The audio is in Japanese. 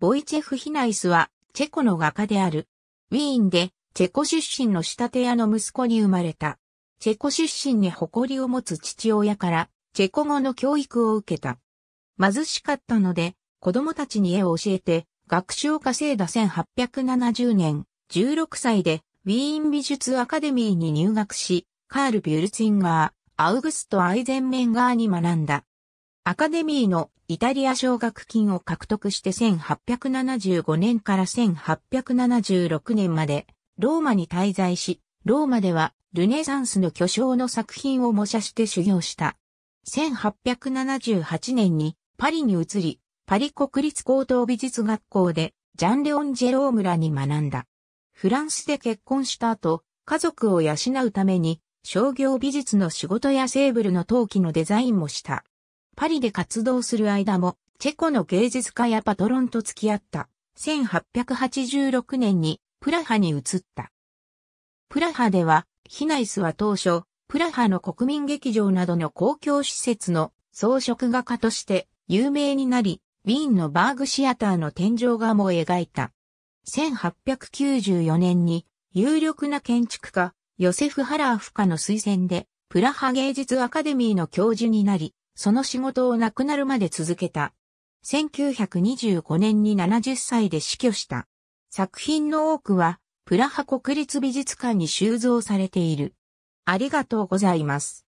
ボイチェフ・ヒナイスは、チェコの画家である。ウィーンで、チェコ出身の仕立て屋の息子に生まれた。チェコ出身に誇りを持つ父親から、チェコ語の教育を受けた。貧しかったので、子供たちに絵を教えて、学習を稼いだ1870年、16歳で、ウィーン美術アカデミーに入学し、カール・ビュルツィンガー、アウグスト・アイゼンメンガーに学んだ。アカデミーのイタリア奨学金を獲得して1875年から1876年までローマに滞在し、ローマではルネサンスの巨匠の作品を模写して修行した。1878年にパリに移り、パリ国立高等美術学校でジャンレオン・ジェロームらに学んだ。フランスで結婚した後、家族を養うために商業美術の仕事やセーブルの陶器のデザインもした。パリで活動する間も、チェコの芸術家やパトロンと付き合った。1886年にプラハに移った。プラハでは、ヒナイスは当初、プラハの国民劇場などの公共施設の装飾画家として有名になり、ウィーンのバーグシアターの天井画も描いた。1894年に有力な建築家、ヨセフ・ハラーフカの推薦で、プラハ芸術アカデミーの教授になり、その仕事を亡くなるまで続けた。1925年に70歳で死去した。作品の多くは、プラハ国立美術館に収蔵されている。ありがとうございます。